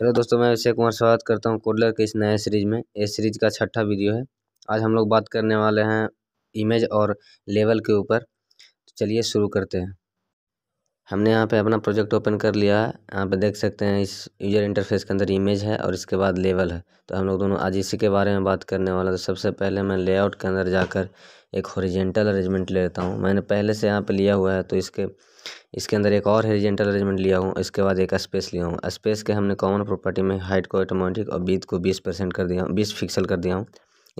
hello दोस्तों मैं अक्षय कुमार स्वागत करता हूँ कोडलर के इस नए सीरीज में ये सीरीज का छठा वीडियो है आज हम लोग बात करने वाले हैं इमेज और लेवल के ऊपर तो चलिए शुरू करते हैं हमने यहाँ पे अपना प्रोजेक्ट ओपन कर लिया है यहाँ पे देख सकते हैं इस यूजर इंटरफेस के अंदर इमेज है और इसके बाद लेवल है तो हम लोग दोनों आज इसी के बारे में बात करने वाला तो सबसे पहले मैं लेआउट के अंदर जाकर एक हॉरिजेंटल अरेंजमेंट ले लेता हूँ मैंने पहले से यहाँ पे लिया हुआ है तो इसके इसके अंदर एक और हॉरिजेंटल अरेंजमेंट लिया हूँ इसके बाद एक स्पेस लिया हूँ स्पेस के हमने कॉमन प्रॉपर्टी में हाइट को ऑटोमेटिक और बीथ को बीस परसेंट कर दिया हूँ बीस फिक्सल कर दिया हूँ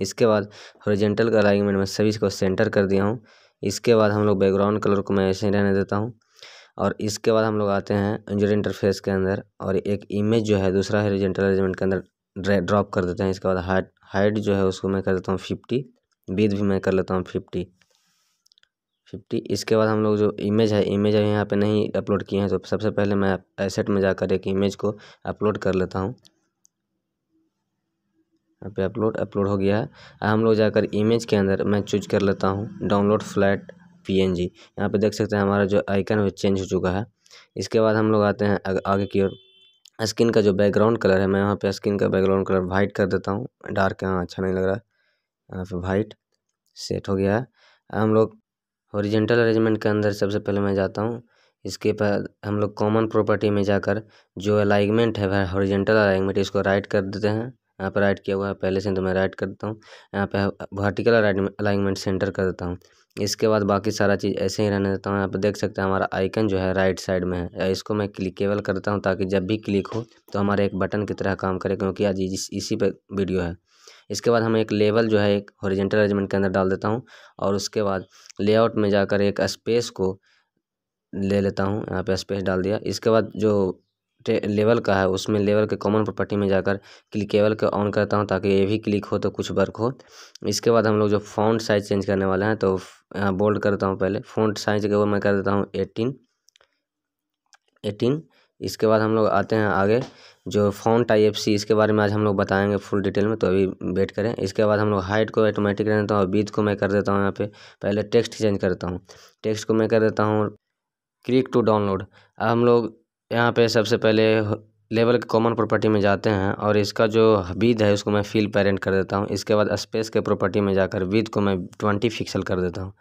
इसके बाद हॉरिजेंटल का अलाइनमेंट में सभी को सेंटर कर दिया हूँ इसके बाद हम लोग बैकग्राउंड कलर को मैं ऐसे ही रहने देता हूँ और इसके बाद हम लोग आते हैं इंजर इंटरफेस के अंदर और एक इमेज जो है दूसरा हॉरिजॉन्टल अरेंजमेंट के अंदर ड्रॉप कर देते हैं इसके बाद हाइट हाइट जो है उसको मैं कर देता हूँ फिफ्टी बीथ भी मैं कर लेता हूँ फिफ्टी फिफ्टी इसके बाद हम लोग जो इमेज है इमेज अभी यहाँ पे नहीं अपलोड किए हैं तो सबसे पहले मैं एसेट में जाकर एक इमेज को अपलोड कर लेता हूँ यहाँ पे अपलोड अपलोड हो गया है हम लोग जाकर इमेज के अंदर मैं चूज कर लेता हूँ डाउनलोड फ्लैट पी_एन_जी यहाँ पे देख सकते हैं हमारा जो आइकन है चेंज हो चुका है इसके बाद हम लोग आते हैं आगे की ओर स्किन का जो बैकग्राउंड कलर है मैं यहाँ पे स्किन का बैकग्राउंड कलर वाइट कर देता हूँ डार्क यहाँ अच्छा नहीं लग रहा है यहाँ पर वाइट सेट हो गया है हम लोग हॉरिजेंटल अरेंजमेंट के अंदर सबसे पहले मैं जाता हूँ इसके बाद हम लोग कॉमन प्रॉपर्टी में जाकर जो अलाइनमेंट है वह हॉरिजेंटल अलाइनमेंट इसको राइट कर देते हैं यहाँ पर राइट किया हुआ है पहले से तो मैं राइट कर देता हूँ यहाँ पे वर्टिकल अलाइनमेंट सेंटर कर देता हूँ इसके बाद बाकी सारा चीज़ ऐसे ही रहने देता हूँ यहाँ पर देख सकते हैं हमारा आइकन जो है राइट साइड में है इसको मैं क्लिकेबल करता हूँ ताकि जब भी क्लिक हो तो हमारे एक बटन की तरह काम करे क्योंकि आज इस इसी पर वीडियो है इसके बाद हम एक लेवल जो है एक हॉरिजेंटल अरेंजमेंट के अंदर डाल देता हूँ और उसके बाद लेआउट में जाकर एक स्पेस को ले लेता हूँ यहाँ पे स्पेस डाल दिया इसके बाद जो लेवल का है उसमें लेवल के कॉमन प्रॉपर्टी में जाकर क्लिकेबल को ऑन करता हूँ ताकि ये भी क्लिक हो तो कुछ वर्क हो इसके बाद हम लोग जो फ़ॉन्ट साइज़ चेंज करने वाले हैं तो यहाँ बोल्ड करता हूँ पहले फ़ॉन्ट साइज़ के वो मैं कर देता हूँ एटीन एटीन इसके बाद हम लोग आते हैं आगे जो फॉन्ट आई एफ सी इसके बारे में आज हम लोग बताएंगे फुल डिटेल में तो अभी वेट करें इसके बाद हम लोग हाइट को ऑटोमेटिक रहता हूँ और बीथ को मैं कर देता हूँ यहाँ पे पहले टेक्स्ट चेंज करता हूँ टेक्स्ट को मैं कर देता हूँ क्लिक टू डाउनलोड अब हम लोग यहाँ पे सबसे पहले लेवल के कॉमन प्रॉपर्टी में जाते हैं और इसका जो विद है उसको मैं फील पेरेंट कर देता हूँ इसके बाद स्पेस के प्रॉपर्टी में जाकर विद को मैं ट्वेंटी फिक्सल कर देता हूँ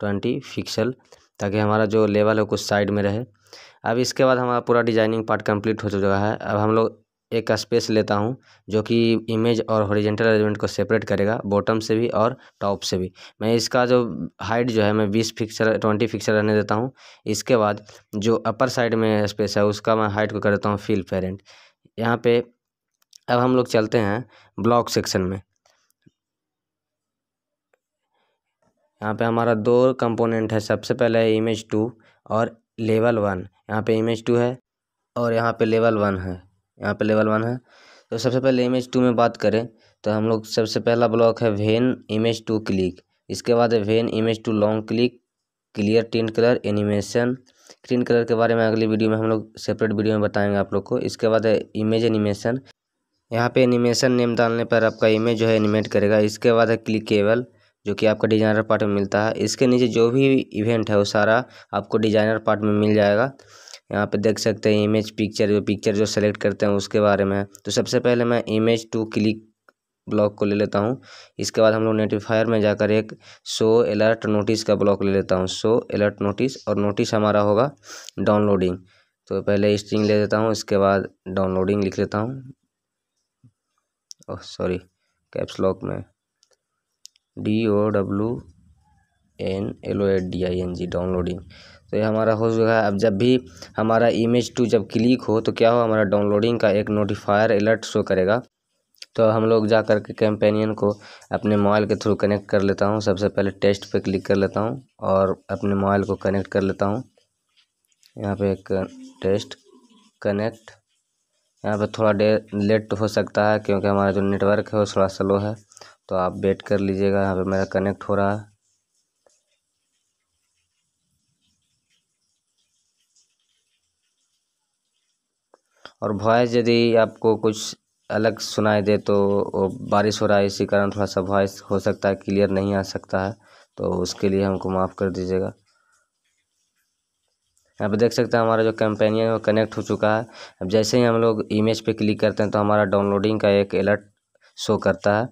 ट्वेंटी फिक्सल ताकि हमारा जो लेवल है कुछ साइड में रहे अब इसके बाद हमारा पूरा डिजाइनिंग पार्ट कंप्लीट हो चुका है अब हम लोग एक स्पेस लेता हूँ जो कि इमेज और हॉरिजेंटल अरेंजमेंट को सेपरेट करेगा बॉटम से भी और टॉप से भी मैं इसका जो हाइट जो है मैं बीस फिक्सर ट्वेंटी फिक्सर रहने देता हूँ इसके बाद जो अपर साइड में स्पेस है उसका मैं हाइट को कर देता हूँ फील पेरेंट यहाँ पे अब हम लोग चलते हैं ब्लॉक सेक्शन में यहाँ पे हमारा दो कंपोनेंट है सबसे पहले है इमेज टू और लेवल वन यहाँ पे इमेज टू है और यहाँ पे लेवल वन है यहाँ पे लेवल वन है तो सबसे पहले इमेज टू में बात करें तो हम लोग सबसे पहला ब्लॉक है वेन इमेज टू क्लिक इसके बाद है when image two long click clear tint colour animation tint colour के बारे में अगली वीडियो में हम लोग सेपरेट वीडियो में बताएंगे आप लोग को इसके बाद है इमेज एनिमेशन यहाँ पे एनिमेशन नेम डालने पर आपका इमेज जो है एनिमेट करेगा इसके बाद है क्लिक केबल जो कि आपका डिजाइनर पार्ट में मिलता है इसके नीचे जो भी इवेंट है वो सारा आपको डिजाइनर पार्ट में मिल जाएगा यहाँ पे देख सकते हैं इमेज पिक्चर पिक्चर जो सेलेक्ट करते हैं उसके बारे में तो सबसे पहले मैं इमेज टू क्लिक ब्लॉक को ले लेता हूँ इसके बाद हम लोग नोटिफायर में जाकर एक शो अलर्ट नोटिस का ब्लॉक ले लेता हूँ शो अलर्ट नोटिस और नोटिस हमारा होगा डाउनलोडिंग तो पहले स्ट्रिंग ले लेता हूँ इसके बाद डाउनलोडिंग लिख लेता हूँ ओह सॉरी कैप्स लॉक में D O W N L O A D I N G downloading तो ये हमारा हो चुका है अब जब भी हमारा इमेज टू जब क्लिक हो तो क्या हो हमारा डाउनलोडिंग का एक नोटिफायर अलर्ट शो करेगा तो हम लोग जा कर के कैम्पेनियन को अपने मोबाइल के थ्रू कनेक्ट कर लेता हूँ सबसे पहले टेस्ट पे क्लिक कर लेता हूँ और अपने मोबाइल को कनेक्ट कर लेता हूँ यहाँ पे एक टेस्ट कनेक्ट यहाँ पे थोड़ा डे लेट हो सकता है क्योंकि हमारा जो नेटवर्क है वो थोड़ा स्लो है तो आप वेट कर लीजिएगा यहाँ पे मेरा कनेक्ट हो रहा है और वॉइस यदि आपको कुछ अलग सुनाई दे तो बारिश हो रहा है इसी कारण थोड़ा सा वॉइस हो सकता है क्लियर नहीं आ सकता है तो उसके लिए हमको माफ़ कर दीजिएगा यहाँ पर देख सकते हैं हमारा जो कैंपेनियन है वो कनेक्ट हो चुका है अब जैसे ही हम लोग इमेज पे क्लिक करते हैं तो हमारा डाउनलोडिंग का एक अलर्ट शो करता है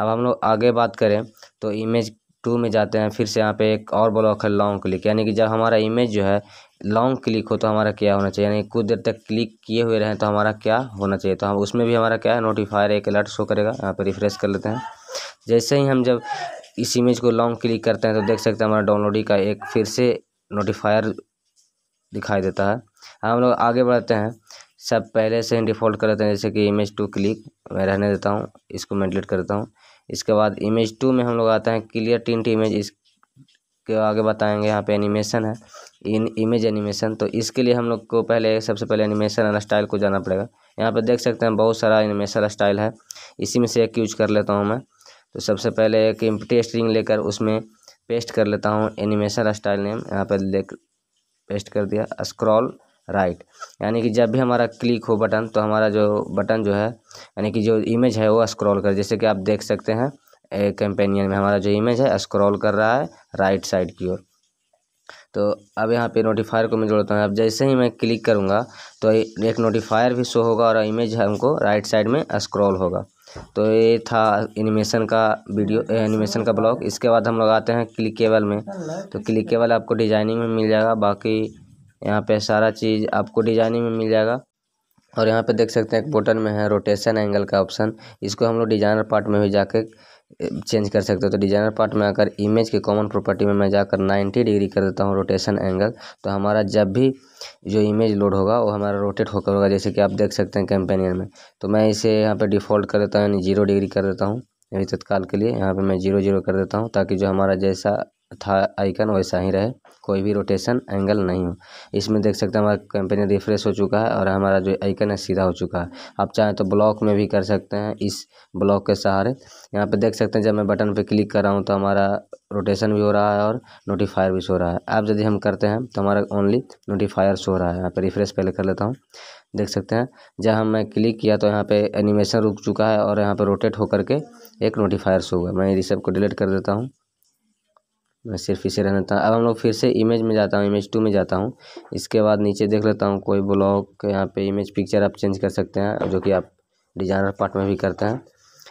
अब हम लोग आगे बात करें तो इमेज टू में जाते हैं फिर से यहाँ पे एक और ब्लॉक है लॉन्ग क्लिक यानी कि जब हमारा इमेज जो है लॉन्ग क्लिक हो तो हमारा क्या होना चाहिए यानी कुछ देर तक क्लिक किए हुए रहें तो हमारा क्या होना चाहिए तो हम उसमें भी हमारा क्या है नोटिफायर एक अलर्ट शो करेगा यहाँ पर रिफ्रेश कर लेते हैं जैसे ही हम जब इस इमेज को लॉन्ग क्लिक करते हैं तो देख सकते हैं हमारा डाउनलोडी का एक फिर से नोटिफायर दिखाई देता है हम लोग आगे बढ़ते हैं सब पहले से ही डिफ़ॉल्ट कर देते हैं जैसे कि इमेज टू क्लिक मैं रहने देता हूँ इसको मैं डिलीट करता हूँ इसके बाद इमेज टू में हम लोग आते हैं क्लियर टिंट इमेज इस के आगे बताएँगे यहाँ पे एनिमेशन है इन इमेज एनिमेशन तो इसके लिए हम लोग को पहले सबसे पहले एनिमेशन एंड स्टाइल को जाना पड़ेगा यहाँ पे देख सकते हैं बहुत सारा एनिमेशन स्टाइल है इसी में से एक यूज कर लेता हूँ मैं तो सबसे पहले एक इम्पटी स्ट्रिंग लेकर उसमें पेस्ट कर लेता हूँ एनिमेशन स्टाइल नेम यहाँ पर देख पेस्ट कर दिया स्क्रॉल राइट यानी कि जब भी हमारा क्लिक हो बटन तो हमारा जो बटन जो है यानी कि जो इमेज है वो स्क्रॉल कर जैसे कि आप देख सकते हैं कैम्पेनियन में हमारा जो इमेज है स्क्रॉल कर रहा है राइट साइड की ओर तो अब यहाँ पे नोटिफायर को मैं जोड़ता हूँ अब जैसे ही मैं क्लिक करूँगा तो एक नोटिफायर भी शो होगा और इमेज हमको राइट साइड में स्क्रॉल होगा तो ये था एनिमेशन का वीडियो एनिमेशन का ब्लॉग इसके बाद हम लोग आते हैं क्लिकेबल में तो क्लिकेबल आपको डिजाइनिंग में मिल जाएगा बाकी यहाँ पे सारा चीज़ आपको डिजाइनिंग में मिल जाएगा और यहाँ पे देख सकते हैं एक बटन में है रोटेशन एंगल का ऑप्शन इसको हम लोग डिजाइनर पार्ट में भी जाके चेंज कर सकते हो तो डिजाइनर पार्ट में आकर इमेज के कॉमन प्रॉपर्टी में मैं जाकर 90 डिग्री कर देता हूँ रोटेशन एंगल तो हमारा जब भी जो इमेज लोड होगा वो हमारा रोटेट होकर होगा जैसे कि आप देख सकते हैं कैंपेनियन में तो मैं इसे यहाँ पर डिफ़ॉल्ट कर देता हूँ यानी जीरो डिग्री कर देता हूँ यानी तत्काल के लिए यहाँ पर मैं जीरो जीरो कर देता हूँ ताकि जो हमारा जैसा था आइकन वैसा ही रहे कोई भी रोटेशन एंगल नहीं हो इसमें देख सकते हैं हमारा कंपनी रिफ्रेश हो चुका है और हमारा जो आइकन है सीधा हो चुका है आप चाहें तो ब्लॉक में भी कर सकते हैं इस ब्लॉक के सहारे यहाँ पे देख सकते हैं जब मैं बटन पे क्लिक कर रहा हूँ तो हमारा रोटेशन भी हो रहा है और नोटिफायर भी सो रहा है अब यदि हम करते हैं तो हमारा ओनली नोटिफायर शो रहा है यहाँ पर रिफ्रेश पहले कर लेता हूँ देख सकते हैं हम मैं क्लिक किया तो यहाँ पे एनिमेशन रुक चुका है और यहाँ पे रोटेट होकर के एक नोटिफायर शो हुआ मैं इस सब को डिलीट कर देता हूँ मैं सिर्फ इसे रहने था अब हम लोग फिर से इमेज में जाता हूँ इमेज टू में जाता हूँ इसके बाद नीचे देख लेता हूँ कोई ब्लॉक यहाँ पे इमेज पिक्चर आप चेंज कर सकते हैं जो कि आप डिजाइनर पार्ट में भी करते हैं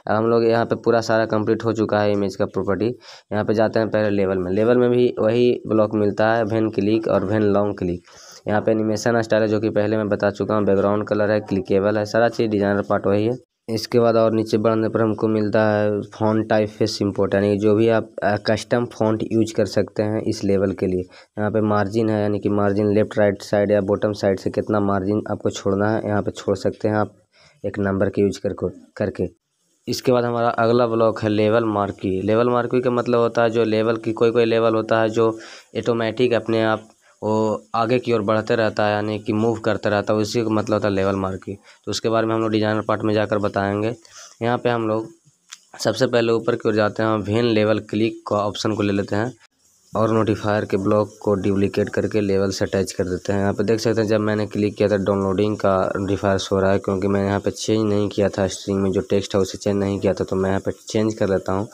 अब हम लोग यहाँ पे पूरा सारा कंप्लीट हो चुका है इमेज का प्रॉपर्टी यहाँ पे जाते हैं पहले लेवल में लेवल में भी वही ब्लॉक मिलता है वेन क्लिक और वेन लॉन्ग क्लिक यहाँ पर एनिमेशन स्टाइल है जो कि पहले मैं बता चुका हूँ बैकग्राउंड कलर है क्लिकेबल है सारा चीज़ डिजाइनर पार्ट वही है इसके बाद और नीचे बढ़ने पर हमको मिलता है फ़ॉन्ट टाइप फेस इम्पोर्ट यानी जो भी आप कस्टम फ़ॉन्ट यूज कर सकते हैं इस लेवल के लिए यहाँ पे मार्जिन है यानी कि मार्जिन लेफ्ट राइट साइड या बॉटम साइड से कितना मार्जिन आपको छोड़ना है यहाँ पे छोड़ सकते हैं आप एक नंबर के यूज कर करके इसके बाद हमारा अगला ब्लॉक है लेवल मार्की लेवल मार्की का मतलब होता है जो लेवल की कोई कोई लेवल होता है जो ऑटोमेटिक अपने आप वो आगे की ओर बढ़ते रहता है यानी कि मूव करता रहता है उसी का मतलब होता है लेवल मार्किंग तो उसके बारे में हम लोग डिजाइनर पार्ट में जाकर बताएँगे यहाँ पर हम लोग सबसे पहले ऊपर की ओर जाते हैं वेन लेवल क्लिक का ऑप्शन को ले लेते हैं और नोटिफायर के ब्लॉक को डुप्लीकेट करके लेवल से अटैच कर देते हैं यहाँ पे देख सकते हैं जब मैंने क्लिक किया था डाउनलोडिंग का नोटिफायर सो रहा है क्योंकि मैंने यहाँ पे चेंज नहीं किया था स्ट्रिंग में जो टेक्स्ट है उसे चेंज नहीं किया था तो मैं यहाँ पे चेंज कर लेता हूँ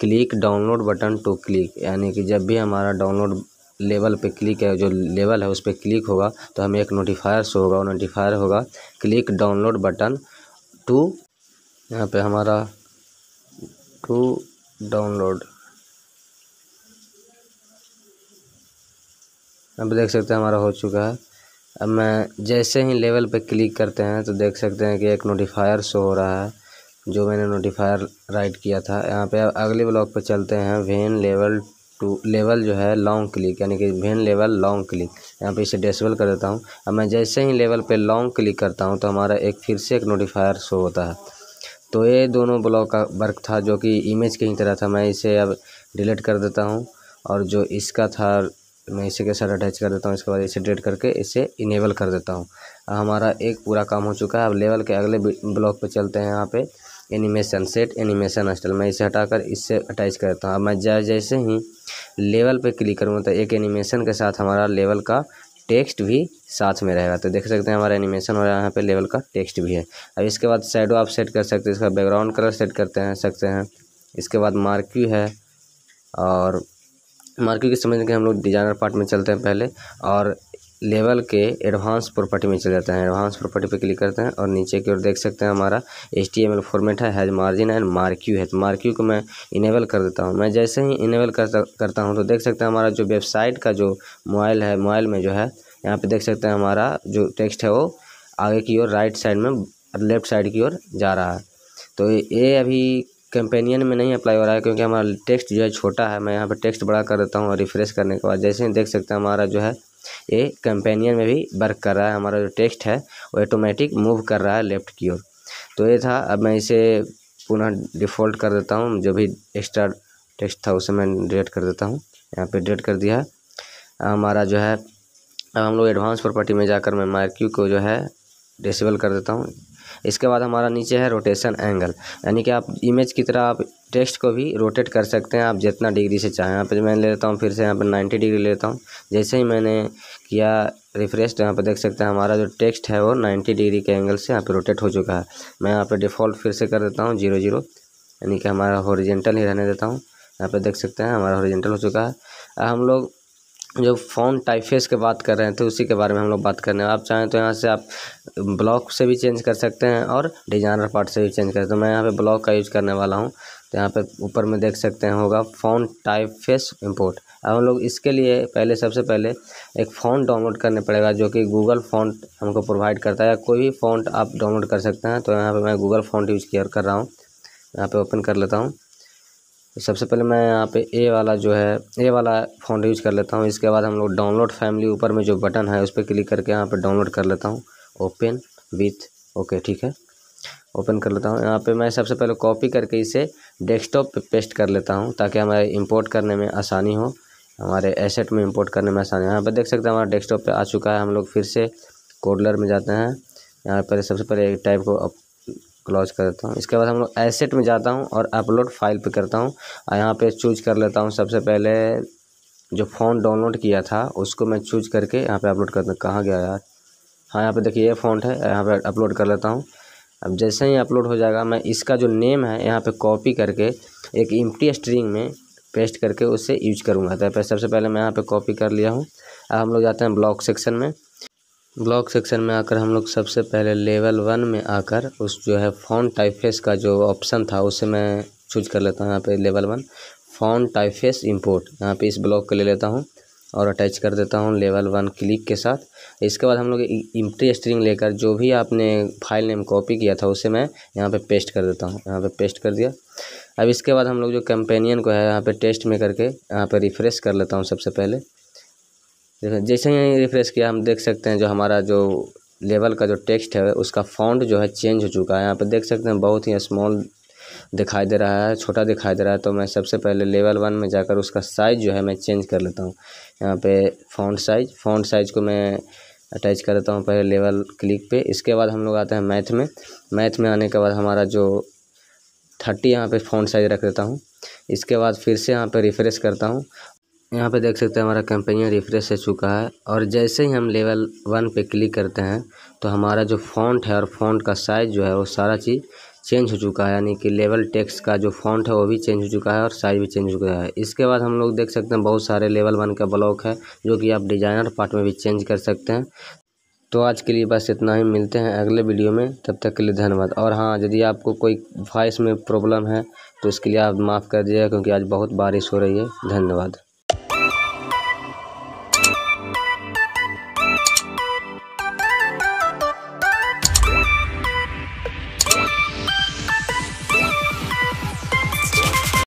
click download button two click यानी कि जब भी हमारा डाउनलोड लेवल पे क्लिक है जो लेवल है उस पर क्लिक होगा तो हमें एक नोटिफायर शो होगा वो नोटिफायर होगा क्लिक डाउनलोड बटन टू यहाँ पे हमारा टू डाउनलोड अब देख सकते हैं हमारा हो चुका है अब मैं जैसे ही लेवल पे क्लिक करते हैं तो देख सकते हैं कि एक नोटिफायर शो हो रहा है जो मैंने नोटिफायर राइट किया था यहाँ पे अगले ब्लॉक पे चलते हैं वेन लेवल टू लेवल जो है लॉन्ग क्लिक यानी कि मेन लेवल लॉन्ग क्लिक यहाँ पे इसे डेसेबल कर देता हूँ अब मैं जैसे ही लेवल पे लॉन्ग क्लिक करता हूँ तो हमारा एक फिर से एक नोटिफायर शो होता है तो ये दोनों ब्लॉक का वर्क था जो कि इमेज के ही तरह था मैं इसे अब डिलीट कर देता हूँ और जो इसका था मैं इसे के साथ अटैच कर देता हूँ इसके बाद इसे डिलीट करके इसे इनेबल कर देता हूँ हमारा एक पूरा काम हो चुका है अब लेवल के अगले ब्लॉक पर चलते हैं यहाँ पर एनिमेशन सेट एनिमेशन स्टाइल मैं इसे हटाकर इससे अटैच करता हूँ अब मैं जैसे ही लेवल पे क्लिक करूँगा तो एक एनिमेशन के साथ हमारा लेवल का टेक्स्ट भी साथ में रहेगा तो देख सकते हैं हमारा एनिमेशन हो रहा है यहाँ पे लेवल का टेक्स्ट भी है अब इसके बाद साइडो आप सेट कर सकते हैं इसका बैकग्राउंड कलर सेट करते हैं सकते हैं इसके बाद मार्क्यू है और मार्क्यू की समझ के हम लोग डिजाइनर पार्ट में चलते हैं पहले और लेवल के एडवांस प्रॉपर्टी में चले जाते हैं एडवांस प्रॉपर्टी पर क्लिक करते हैं और नीचे की ओर देख सकते हैं हमारा H T M L format है हैज मार्जिन एंड मार्क्यू है तो मार्क्यू को मैं इनेबल कर देता हूँ मैं जैसे ही इनेबल कर, करता हूँ तो देख सकते हैं हमारा जो वेबसाइट का जो मोबाइल है मोबाइल में जो है यहाँ पर देख सकते हैं हमारा जो टेक्स्ट है वो आगे की ओर राइट साइड में लेफ्ट साइड की ओर जा रहा है तो ये अभी कंपेनियन में नहीं अप्लाई हो रहा है क्योंकि हमारा टेक्स्ट जो है छोटा है मैं यहाँ पर टेक्स्ट बड़ा कर देता हूँ और रिफ़्रेश करने के बाद जैसे ही देख सकते हैं हमारा जो है ये कंपेनियन में भी वर्क कर रहा है हमारा जो टेक्स्ट है वो ऑटोमेटिक मूव कर रहा है लेफ़्ट की ओर तो ये था अब मैं इसे पुनः डिफ़ॉल्ट कर देता हूँ जो भी एक्स्ट्रा टेक्स्ट था उसे मैं डिलेट कर देता हूँ यहाँ पर डिलेट कर दिया हमारा जो है अब हम लोग एडवांस प्रॉपर्टी में जाकर मैं मार्क्यू को जो है डिसेबल कर देता हूँ इसके बाद हमारा नीचे है रोटेशन एंगल यानी कि आप इमेज की तरह आप टेक्स्ट को भी रोटेट कर सकते हैं आप जितना डिग्री से चाहें यहाँ पर मैं ले लेता हूँ फिर से यहाँ पर नाइन्टी डिग्री लेता हूँ जैसे ही मैंने किया रिफ्रेश तो यहाँ पर देख सकते हैं हमारा जो टेक्स्ट है वो नाइन्टी डिग्री के एंगल से यहाँ पर रोटेट हो चुका है मैं यहाँ पर डिफ़ॉल्ट फिर से कर देता हूँ जीरो जीरो यानी कि हमारा हॉरिजेंटल ही रहने देता हूँ यहाँ पर देख सकते हैं हमारा हॉरिजेंटल हो चुका है हम लोग जो फ़ोन टाइपफेस के बात कर रहे हैं तो उसी के बारे में हम लोग बात करने आप चाहें तो यहाँ से आप ब्लॉक से भी चेंज कर सकते हैं और डिजाइनर पार्ट से भी चेंज कर सकते हैं मैं यहाँ पे ब्लॉक का यूज़ करने वाला हूँ तो यहाँ पे ऊपर में देख सकते हैं होगा फ़ोन टाइपफेस इम्पोर्ट अब हम लोग इसके लिए पहले सबसे पहले एक फ़ोन डाउनलोड करने पड़ेगा जो कि गूगल फोन हमको प्रोवाइड करता है या कोई भी फोन आप डाउनलोड कर सकते हैं तो यहाँ पर मैं गूगल फोन यूज़ कर रहा हूँ यहाँ पर ओपन कर लेता हूँ तो सबसे पहले मैं यहाँ पे ए वाला जो है ए वाला फ़ोन यूज़ कर लेता हूँ इसके बाद हम लोग डाउनलोड फैमिली ऊपर में जो बटन है उस पर क्लिक करके यहाँ पे डाउनलोड कर लेता हूँ ओपन विथ ओके ठीक है ओपन कर लेता हूँ यहाँ पे मैं सबसे पहले कॉपी करके इसे डेस्कटॉप पे पेस्ट कर लेता हूँ ताकि हमारे इम्पोर्ट करने में आसानी हो हमारे एसेट में इम्पोर्ट करने में आसानी हो यहाँ पर देख सकते हैं हमारा डेस्कटॉप पर आ चुका है हम लोग फिर से कोडलर में जाते हैं यहाँ पर सबसे पहले एक टाइप को क्लोज कर देता हूँ इसके बाद हम लोग एसेट में जाता हूँ और अपलोड फाइल पे करता हूँ और यहाँ पे चूज कर लेता हूँ सबसे पहले जो फ़ोन डाउनलोड किया था उसको मैं चूज करके यहाँ पे अपलोड करता हूँ कहाँ गया यार हाँ यहाँ पे देखिए ये फ़ोन है यहाँ पे अपलोड कर लेता हूँ अब जैसे ही अपलोड हो जाएगा मैं इसका जो नेम है यहाँ पर कॉपी करके एक इम्टी स्ट्रिंग में पेस्ट करके उसे यूज करूँगा तो सबसे पहले मैं यहाँ पर कॉपी कर लिया हूँ अब हम लोग जाते हैं ब्लॉक सेक्शन में ब्लॉक सेक्शन में आकर हम लोग सबसे पहले लेवल वन में आकर उस जो है फोन टाइपफेस का जो ऑप्शन था उसे मैं चूज कर लेता हूँ यहाँ पर लेवल वन फोन टाइपफेस इम्पोर्ट यहाँ पर इस ब्लॉक को ले लेता हूँ और अटैच कर देता हूँ लेवल वन क्लिक के साथ इसके बाद हम लोग इम्प्टी स्ट्रिंग लेकर जो भी आपने फाइल नेम कॉपी किया था उसे मैं यहाँ पे पेस्ट कर देता हूँ यहाँ पे पेस्ट कर दिया अब इसके बाद हम लोग जो कंपेनियन को है यहाँ पे टेस्ट में करके यहाँ पे रिफ़्रेश कर लेता हूँ सबसे पहले जैसे ही रिफ्रेश किया हम देख सकते हैं जो हमारा जो लेवल का जो टेक्स्ट है उसका फ़ॉन्ट जो है चेंज हो चुका है यहाँ पर देख सकते हैं बहुत ही स्मॉल दिखाई दे रहा है छोटा दिखाई दे रहा है तो मैं सबसे पहले लेवल वन में जाकर उसका साइज़ जो है मैं चेंज कर लेता हूँ यहाँ पे फ़ॉन्ट साइज़ फ़ॉन्ट साइज़ को मैं अटैच कर देता हूँ पहले लेवल क्लिक पे इसके बाद हम लोग आते हैं मैथ में मैथ में आने के बाद हमारा जो थर्टी यहाँ पे फ़ॉन्ट साइज़ रख देता हूँ इसके बाद फिर से यहाँ पर रिफ़्रेश करता हूँ यहाँ पे देख सकते हैं हमारा कंपनियाँ रिफ्रेश हो चुका है और जैसे ही हम लेवल वन पे क्लिक करते हैं तो हमारा जो फॉन्ट है और फॉन्ट का साइज़ जो है वो सारा चीज़ चेंज हो चुका है यानी कि लेवल टेक्स का जो फॉन्ट है वो भी चेंज हो चुका है और साइज भी चेंज हो चुका है इसके बाद हम लोग देख सकते हैं बहुत सारे लेवल वन का ब्लॉक है जो कि आप डिजाइनर पार्ट में भी चेंज कर सकते हैं तो आज के लिए बस इतना ही मिलते हैं अगले वीडियो में तब तक के लिए धन्यवाद और हाँ यदि आपको कोई वॉइस में प्रॉब्लम है तो इसके लिए आप माफ़ कर दीजिएगा क्योंकि आज बहुत बारिश हो रही है धन्यवाद